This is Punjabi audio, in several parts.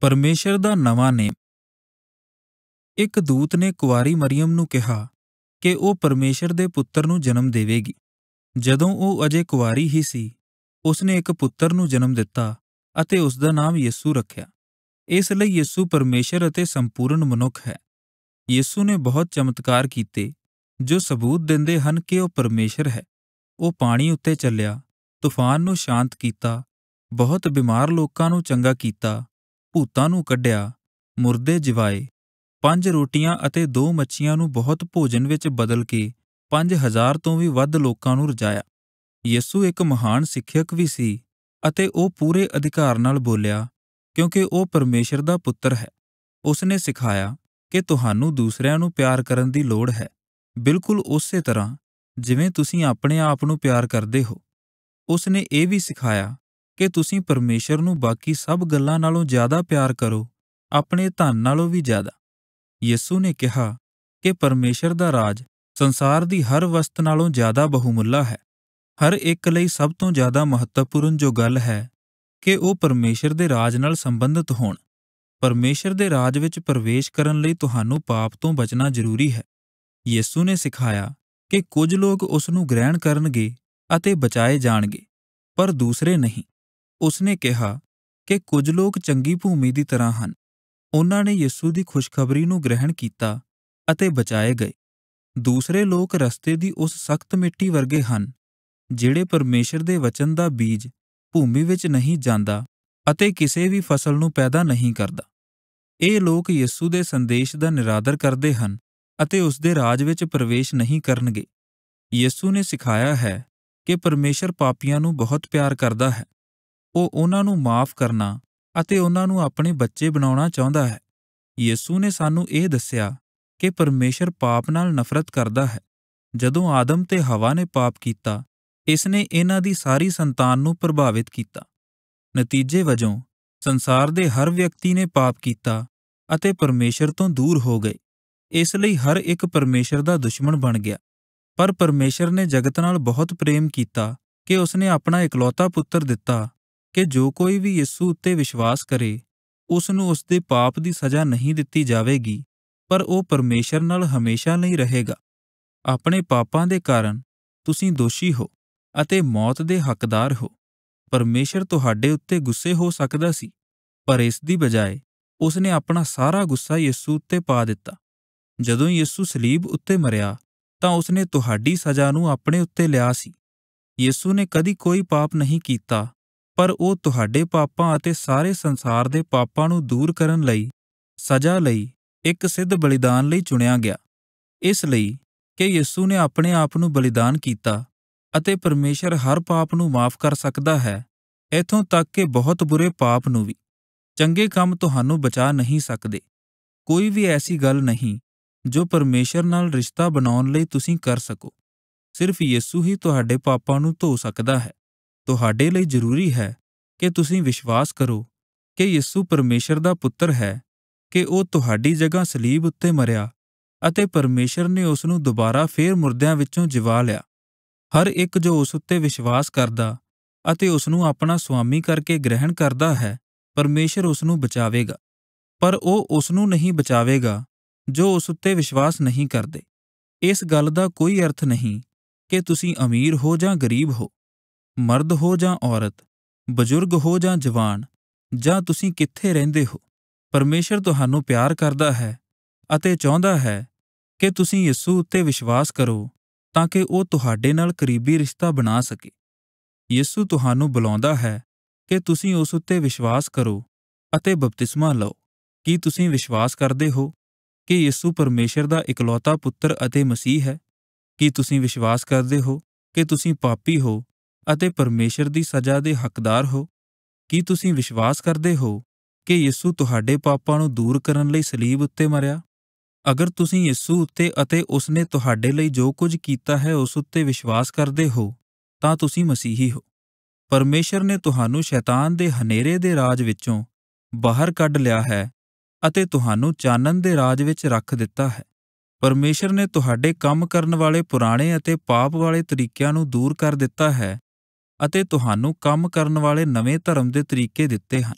ਪਰਮੇਸ਼ਰ ਦਾ ਨਵਾਂ ਨੇਮ ਇੱਕ ਦੂਤ ਨੇ ਕੁਆਰੀ ਮਰੀਮ ਨੂੰ ਕਿਹਾ ਕਿ ਉਹ ਪਰਮੇਸ਼ਰ ਦੇ ਪੁੱਤਰ ਨੂੰ ਜਨਮ ਦੇਵੇਗੀ ਜਦੋਂ ਉਹ ਅਜੇ ਕੁਆਰੀ ਹੀ ਸੀ ਉਸਨੇ ਇੱਕ ਪੁੱਤਰ ਨੂੰ ਜਨਮ ਦਿੱਤਾ ਅਤੇ ਉਸ ਦਾ ਨਾਮ ਯਿਸੂ ਰੱਖਿਆ ਇਸ ਲਈ ਯਿਸੂ ਪਰਮੇਸ਼ਰ ਅਤੇ ਸੰਪੂਰਨ ਮਨੁੱਖ ਹੈ ਯਿਸੂ ਨੇ ਬਹੁਤ ਚਮਤਕਾਰ ਕੀਤੇ ਜੋ ਸਬੂਤ ਦਿੰਦੇ ਹਨ ਕਿ ਉਹ ਪਰਮੇਸ਼ਰ ਹੈ ਉਹ ਪਾਣੀ ਉੱਤੇ ਚੱਲਿਆ ਤੂਫਾਨ ਨੂੰ ਸ਼ਾਂਤ ਕੀਤਾ ਬਹੁਤ ਬਿਮਾਰ ਲੋਕਾਂ ਨੂੰ ਚੰਗਾ ਕੀਤਾ ਭੂਤਾਂ ਨੂੰ ਕੱਢਿਆ ਮੁਰਦੇ ਜਿਵਾਏ ਪੰਜ ਰੋਟੀਆਂ ਅਤੇ ਦੋ ਮੱਛੀਆਂ ਨੂੰ ਬਹੁਤ ਭੋਜਨ ਵਿੱਚ ਬਦਲ ਕੇ 5000 ਤੋਂ ਵੀ ਵੱਧ ਲੋਕਾਂ ਨੂੰ ਰਜਾਇਆ ਯਿਸੂ ਇੱਕ ਮਹਾਨ ਸਿੱਖਿਅਕ ਵੀ ਸੀ ਅਤੇ ਉਹ ਪੂਰੇ ਅਧਿਕਾਰ ਨਾਲ ਬੋਲਿਆ ਕਿਉਂਕਿ ਉਹ ਪਰਮੇਸ਼ਰ ਦਾ ਪੁੱਤਰ ਹੈ ਉਸਨੇ ਸਿਖਾਇਆ ਕਿ ਤੁਹਾਨੂੰ ਦੂਸਰਿਆਂ ਨੂੰ ਪਿਆਰ ਕਰਨ ਦੀ ਲੋੜ ਹੈ ਬਿਲਕੁਲ ਉਸੇ ਤਰ੍ਹਾਂ ਜਿਵੇਂ ਤੁਸੀਂ ਆਪਣੇ ਆਪ ਨੂੰ ਪਿਆਰ ਕਰਦੇ ਹੋ ਉਸਨੇ ਇਹ ਵੀ ਸਿਖਾਇਆ ਕਿ ਤੁਸੀਂ ਪਰਮੇਸ਼ਰ ਨੂੰ ਬਾਕੀ ਸਭ ਗੱਲਾਂ ਨਾਲੋਂ ਜ਼ਿਆਦਾ ਪਿਆਰ ਕਰੋ ਆਪਣੇ ਧਨ ਨਾਲੋਂ ਵੀ ਜ਼ਿਆਦਾ ਯਿਸੂ ਨੇ ਕਿਹਾ ਕਿ ਪਰਮੇਸ਼ਰ ਦਾ ਰਾਜ ਸੰਸਾਰ ਦੀ ਹਰ ਵਸਤ ਨਾਲੋਂ ਜ਼ਿਆਦਾ ਬਹੁਮੁੱਲਾ ਹੈ ਹਰ ਇੱਕ ਲਈ ਸਭ ਤੋਂ ਜ਼ਿਆਦਾ ਮਹੱਤਵਪੂਰਨ ਜੋ ਗੱਲ ਹੈ ਕਿ ਉਹ ਪਰਮੇਸ਼ਰ ਦੇ ਰਾਜ ਨਾਲ ਸੰਬੰਧਿਤ ਹੋਣ ਪਰਮੇਸ਼ਰ ਦੇ ਰਾਜ ਵਿੱਚ ਪ੍ਰਵੇਸ਼ ਕਰਨ ਲਈ ਤੁਹਾਨੂੰ ਪਾਪ ਤੋਂ ਬਚਣਾ ਜ਼ਰੂਰੀ ਹੈ ਯਿਸੂ ਨੇ ਸਿਖਾਇਆ ਕਿ ਕੁਝ ਲੋਕ ਉਸ ਨੂੰ ਗ੍ਰਹਿਣ ਕਰਨਗੇ ਅਤੇ ਬਚਾਏ ਜਾਣਗੇ ਪਰ ਦੂਸਰੇ ਨਹੀਂ ਉਸਨੇ ਕਿਹਾ ਕਿ ਕੁਝ ਲੋਕ ਚੰਗੀ ਭੂਮੀ ਦੀ ਤਰ੍ਹਾਂ ਹਨ ਉਹਨਾਂ ਨੇ ਯਿਸੂ ਦੀ ਖੁਸ਼ਖਬਰੀ ਨੂੰ ਗ੍ਰਹਿਣ ਕੀਤਾ ਅਤੇ ਬਚਾਏ ਗਏ। ਦੂਸਰੇ ਲੋਕ ਰਸਤੇ ਦੀ ਉਸ ਸਖਤ ਮਿੱਟੀ ਵਰਗੇ ਹਨ ਜਿਹੜੇ ਪਰਮੇਸ਼ਰ ਦੇ ਵਚਨ ਦਾ ਬੀਜ ਭੂਮੀ ਵਿੱਚ ਨਹੀਂ ਜਾਂਦਾ ਅਤੇ ਕਿਸੇ ਵੀ ਫਸਲ ਨੂੰ ਪੈਦਾ ਨਹੀਂ ਕਰਦਾ। ਇਹ ਲੋਕ ਯਿਸੂ ਦੇ ਸੰਦੇਸ਼ ਦਾ ਨਿਰਾਦਰ ਕਰਦੇ ਹਨ ਅਤੇ ਉਸ ਦੇ ਰਾਜ ਵਿੱਚ ਪ੍ਰਵੇਸ਼ ਨਹੀਂ ਕਰਨਗੇ। ਯਿਸੂ ਨੇ ਸਿਖਾਇਆ ਹੈ ਕਿ ਪਰਮੇਸ਼ਰ ਪਾਪੀਆਂ ਨੂੰ ਬਹੁਤ ਪਿਆਰ ਕਰਦਾ ਹੈ। ਉਹ ਉਹਨਾਂ ਨੂੰ ਮਾਫ਼ ਕਰਨਾ ਅਤੇ ਉਹਨਾਂ ਨੂੰ ਆਪਣੇ ਬੱਚੇ ਬਣਾਉਣਾ ਚਾਹੁੰਦਾ ਹੈ ਯਿਸੂ ਨੇ ਸਾਨੂੰ ਇਹ ਦੱਸਿਆ ਕਿ ਪਰਮੇਸ਼ਰ ਪਾਪ ਨਾਲ ਨਫ਼ਰਤ ਕਰਦਾ ਹੈ ਜਦੋਂ ਆਦਮ ਤੇ ਹਵਾ ਨੇ ਪਾਪ ਕੀਤਾ ਇਸ ਨੇ ਇਹਨਾਂ ਦੀ ਸਾਰੀ ਸੰਤਾਨ ਨੂੰ ਪ੍ਰਭਾਵਿਤ ਕੀਤਾ ਨਤੀਜੇ ਵਜੋਂ ਸੰਸਾਰ ਦੇ ਹਰ ਵਿਅਕਤੀ ਨੇ ਪਾਪ ਕੀਤਾ ਅਤੇ ਪਰਮੇਸ਼ਰ ਤੋਂ ਦੂਰ ਹੋ ਗਏ ਇਸ ਲਈ ਹਰ ਇੱਕ ਪਰਮੇਸ਼ਰ ਦਾ ਦੁਸ਼ਮਣ ਬਣ ਗਿਆ ਪਰ ਪਰਮੇਸ਼ਰ ਨੇ ਜਗਤ ਨਾਲ ਬਹੁਤ ਪ੍ਰੇਮ ਕੀਤਾ ਕਿ ਉਸ ਨੇ ਆਪਣਾ ਇਕਲੌਤਾ ਪੁੱਤਰ ਦਿੱਤਾ ਕਿ ਜੋ ਕੋਈ ਵੀ ਯਿਸੂ ਉੱਤੇ ਵਿਸ਼ਵਾਸ ਕਰੇ ਉਸ ਨੂੰ ਉਸ ਦੇ ਪਾਪ ਦੀ ਸਜ਼ਾ ਨਹੀਂ ਦਿੱਤੀ ਜਾਵੇਗੀ ਪਰ ਉਹ ਪਰਮੇਸ਼ਰ ਨਾਲ ਹਮੇਸ਼ਾ ਲਈ ਰਹੇਗਾ ਆਪਣੇ ਪਾਪਾਂ ਦੇ ਕਾਰਨ ਤੁਸੀਂ ਦੋਸ਼ੀ ਹੋ ਅਤੇ ਮੌਤ ਦੇ ਹੱਕਦਾਰ ਹੋ ਪਰਮੇਸ਼ਰ ਤੁਹਾਡੇ ਉੱਤੇ ਗੁੱਸੇ ਹੋ ਸਕਦਾ ਸੀ ਪਰ ਇਸ ਦੀ ਬਜਾਏ ਉਸ ਨੇ ਆਪਣਾ ਸਾਰਾ ਗੁੱਸਾ ਯਿਸੂ ਉੱਤੇ ਪਾ ਦਿੱਤਾ ਜਦੋਂ ਯਿਸੂ ਸਲੀਬ ਉੱਤੇ ਮਰਿਆ ਤਾਂ ਉਸ ਨੇ ਤੁਹਾਡੀ ਸਜ਼ਾ ਨੂੰ ਆਪਣੇ ਉੱਤੇ ਲਿਆ ਸੀ ਯਿਸੂ ਨੇ ਕਦੀ ਕੋਈ ਪਾਪ ਨਹੀਂ ਕੀਤਾ ਪਰ ਉਹ ਤੁਹਾਡੇ ਪਾਪਾਂ ਅਤੇ ਸਾਰੇ ਸੰਸਾਰ ਦੇ ਪਾਪਾਂ ਨੂੰ ਦੂਰ ਕਰਨ ਲਈ ਸਜ਼ਾ ਲਈ ਇੱਕ ਸਿੱਧ ਬਲੀਦਾਨ ਲਈ ਚੁਣਿਆ ਗਿਆ ਇਸ ਲਈ ਕਿ ਯਿਸੂ ਨੇ ਆਪਣੇ ਆਪ ਨੂੰ ਬਲੀਦਾਨ ਕੀਤਾ ਅਤੇ ਪਰਮੇਸ਼ਰ ਹਰ ਪਾਪ ਨੂੰ ਮਾਫ ਕਰ ਸਕਦਾ ਹੈ ਇਥੋਂ ਤੱਕ ਕਿ ਬਹੁਤ ਬੁਰੇ ਪਾਪ ਨੂੰ ਵੀ ਚੰਗੇ ਕੰਮ ਤੁਹਾਨੂੰ ਬਚਾ ਨਹੀਂ ਸਕਦੇ ਕੋਈ ਵੀ ਐਸੀ ਗੱਲ ਨਹੀਂ ਜੋ ਪਰਮੇਸ਼ਰ ਨਾਲ ਰਿਸ਼ਤਾ ਬਣਾਉਣ ਲਈ ਤੁਸੀਂ ਕਰ ਸਕੋ ਸਿਰਫ ਯਿਸੂ ਹੀ ਤੁਹਾਡੇ ਪਾਪਾਂ ਨੂੰ ਧੋ ਸਕਦਾ ਹੈ ਤੁਹਾਡੇ ਲਈ ਜ਼ਰੂਰੀ ਹੈ ਕਿ ਤੁਸੀਂ ਵਿਸ਼ਵਾਸ ਕਰੋ ਕਿ ਯਿਸੂ ਪਰਮੇਸ਼ਰ ਦਾ ਪੁੱਤਰ ਹੈ ਕਿ ਉਹ ਤੁਹਾਡੀ ਜਗ੍ਹਾ ਸਲੀਬ ਉੱਤੇ ਮਰਿਆ ਅਤੇ ਪਰਮੇਸ਼ਰ ਨੇ ਉਸ ਨੂੰ ਦੁਬਾਰਾ ਫੇਰ ਮੁਰਦਿਆਂ ਵਿੱਚੋਂ ਜਿਵਾ ਲਿਆ ਹਰ ਇੱਕ ਜੋ ਉਸ ਉੱਤੇ ਵਿਸ਼ਵਾਸ ਕਰਦਾ ਅਤੇ ਉਸ ਨੂੰ ਆਪਣਾ ਸੁਆਮੀ ਕਰਕੇ ਗ੍ਰਹਿਣ ਕਰਦਾ ਹੈ ਪਰਮੇਸ਼ਰ ਉਸ ਨੂੰ ਬਚਾਵੇਗਾ ਪਰ ਉਹ ਉਸ ਨੂੰ ਨਹੀਂ ਬਚਾਵੇਗਾ ਜੋ ਉਸ ਉੱਤੇ ਵਿਸ਼ਵਾਸ ਨਹੀਂ ਕਰਦੇ ਇਸ ਗੱਲ ਦਾ ਕੋਈ ਅਰਥ ਨਹੀਂ ਕਿ ਤੁਸੀਂ ਅਮੀਰ ਹੋ ਜਾਂ ਗਰੀਬ ਹੋ ਮਰਦ ਹੋ ਜਾਂ ਔਰਤ ਬਜ਼ੁਰਗ ਹੋ ਜਾਂ ਜਵਾਨ ਜਾਂ ਤੁਸੀਂ ਕਿੱਥੇ ਰਹਿੰਦੇ ਹੋ ਪਰਮੇਸ਼ਰ ਤੁਹਾਨੂੰ ਪਿਆਰ ਕਰਦਾ ਹੈ ਅਤੇ ਚਾਹੁੰਦਾ ਹੈ ਕਿ ਤੁਸੀਂ ਯਿਸੂ ਉੱਤੇ ਵਿਸ਼ਵਾਸ ਕਰੋ ਤਾਂ ਕਿ ਉਹ ਤੁਹਾਡੇ ਨਾਲ ਕਰੀਬੀ ਰਿਸ਼ਤਾ ਬਣਾ ਸਕੇ ਯਿਸੂ ਤੁਹਾਨੂੰ ਬੁਲਾਉਂਦਾ ਹੈ ਕਿ ਤੁਸੀਂ ਉਸ ਉੱਤੇ ਵਿਸ਼ਵਾਸ ਕਰੋ ਅਤੇ ਬਪਤਿਸਮਾ ਲਓ ਕੀ ਤੁਸੀਂ ਵਿਸ਼ਵਾਸ ਕਰਦੇ ਹੋ ਕਿ ਯਿਸੂ ਪਰਮੇਸ਼ਰ ਦਾ ਇਕਲੌਤਾ ਪੁੱਤਰ ਅਤੇ ਮਸੀਹ ਹੈ ਕੀ ਤੁਸੀਂ ਵਿਸ਼ਵਾਸ ਕਰਦੇ ਹੋ ਕਿ ਤੁਸੀਂ ਪਾਪੀ ਹੋ ਅਤੇ ਪਰਮੇਸ਼ਰ ਦੀ ਸਜ਼ਾ ਦੇ ਹੱਕਦਾਰ ਹੋ ਕੀ ਤੁਸੀਂ ਵਿਸ਼ਵਾਸ ਕਰਦੇ ਹੋ ਕਿ ਯਿਸੂ ਤੁਹਾਡੇ ਪਾਪਾਂ ਨੂੰ ਦੂਰ ਕਰਨ ਲਈ ਸਲੀਬ ਉੱਤੇ ਮਰਿਆ ਅਗਰ ਤੁਸੀਂ ਯਿਸੂ ਉੱਤੇ ਅਤੇ ਉਸਨੇ ਤੁਹਾਡੇ ਲਈ ਜੋ ਕੁਝ ਕੀਤਾ ਹੈ ਉਸ ਉੱਤੇ ਵਿਸ਼ਵਾਸ ਕਰਦੇ ਹੋ ਤਾਂ ਤੁਸੀਂ ਮਸੀਹੀ ਹੋ ਪਰਮੇਸ਼ਰ ਨੇ ਤੁਹਾਨੂੰ ਸ਼ੈਤਾਨ ਦੇ ਹਨੇਰੇ ਦੇ ਰਾਜ ਵਿੱਚੋਂ ਬਾਹਰ ਕੱਢ ਲਿਆ ਹੈ ਅਤੇ ਤੁਹਾਨੂੰ ਚਾਨਣ ਦੇ ਰਾਜ ਵਿੱਚ ਰੱਖ ਦਿੱਤਾ ਹੈ ਪਰਮੇਸ਼ਰ ਨੇ ਤੁਹਾਡੇ ਕੰਮ ਕਰਨ ਵਾਲੇ ਪੁਰਾਣੇ ਅਤੇ ਪਾਪ ਵਾਲੇ ਤਰੀਕਿਆਂ ਨੂੰ ਦੂਰ ਕਰ ਦਿੱਤਾ ਹੈ ਅਤੇ ਤੁਹਾਨੂੰ ਕੰਮ ਕਰਨ ਵਾਲੇ ਨਵੇਂ ਧਰਮ ਦੇ ਤਰੀਕੇ ਦਿੱਤੇ ਹਨ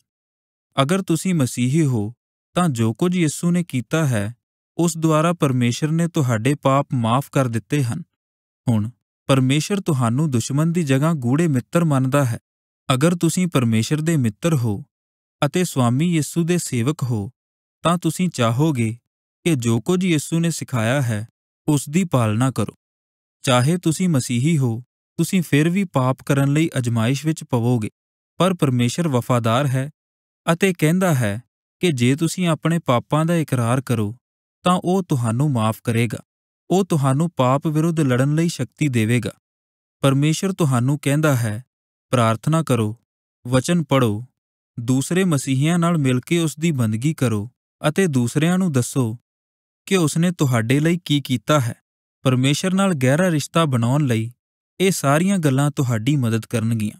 ਅਗਰ ਤੁਸੀਂ ਮਸੀਹੀ ਹੋ ਤਾਂ ਜੋ ਕੁਝ ਯਿਸੂ ਨੇ ਕੀਤਾ ਹੈ ਉਸ ਦੁਆਰਾ ਪਰਮੇਸ਼ਰ ਨੇ ਤੁਹਾਡੇ ਪਾਪ ਮਾਫ ਕਰ ਦਿੱਤੇ ਹਨ ਹੁਣ ਪਰਮੇਸ਼ਰ ਤੁਹਾਨੂੰ ਦੁਸ਼ਮਣ ਦੀ ਜਗ੍ਹਾ ਗੂੜੇ ਮਿੱਤਰ ਮੰਨਦਾ ਹੈ ਅਗਰ ਤੁਸੀਂ ਪਰਮੇਸ਼ਰ ਦੇ ਮਿੱਤਰ ਹੋ ਅਤੇ ਸਵਾਮੀ ਯਿਸੂ ਦੇ ਸੇਵਕ ਹੋ ਤਾਂ ਤੁਸੀਂ ਚਾਹੋਗੇ ਕਿ ਜੋ ਕੁਝ ਯਿਸੂ ਨੇ ਸਿਖਾਇਆ ਹੈ ਉਸ ਦੀ ਪਾਲਣਾ ਕਰੋ ਚਾਹੇ ਤੁਸੀਂ ਮਸੀਹੀ ਹੋ ਤੁਸੀਂ ਫਿਰ ਵੀ ਪਾਪ ਕਰਨ ਲਈ ਅਜਮਾਇਸ਼ ਵਿੱਚ ਪਵੋਗੇ ਪਰ ਪਰਮੇਸ਼ਰ ਵਫਾਦਾਰ ਹੈ ਅਤੇ ਕਹਿੰਦਾ ਹੈ ਕਿ ਜੇ ਤੁਸੀਂ ਆਪਣੇ ਪਾਪਾਂ ਦਾ ਇਕਰਾਰ ਕਰੋ ਤਾਂ ਉਹ ਤੁਹਾਨੂੰ ਮਾਫ਼ ਕਰੇਗਾ ਉਹ ਤੁਹਾਨੂੰ ਪਾਪ ਵਿਰੁੱਧ ਲੜਨ ਲਈ ਸ਼ਕਤੀ ਦੇਵੇਗਾ ਪਰਮੇਸ਼ਰ ਤੁਹਾਨੂੰ ਕਹਿੰਦਾ ਹੈ ਪ੍ਰਾਰਥਨਾ ਕਰੋ ਵਚਨ ਪੜੋ ਦੂਸਰੇ ਮਸੀਹੀਆਂ ਨਾਲ ਮਿਲ ਕੇ ਉਸ ਦੀ ਬੰਦਗੀ ਕਰੋ ਅਤੇ ਦੂਸਰਿਆਂ ਨੂੰ ਦੱਸੋ ਕਿ ਉਸਨੇ ਤੁਹਾਡੇ ਲਈ ਕੀ ਕੀਤਾ ਹੈ ਪਰਮੇਸ਼ਰ ਨਾਲ ਗਹਿਰਾ ਰਿਸ਼ਤਾ ਬਣਾਉਣ ਲਈ ਇਹ ਸਾਰੀਆਂ ਗੱਲਾਂ ਤੁਹਾਡੀ ਮਦਦ ਕਰਨਗੀਆਂ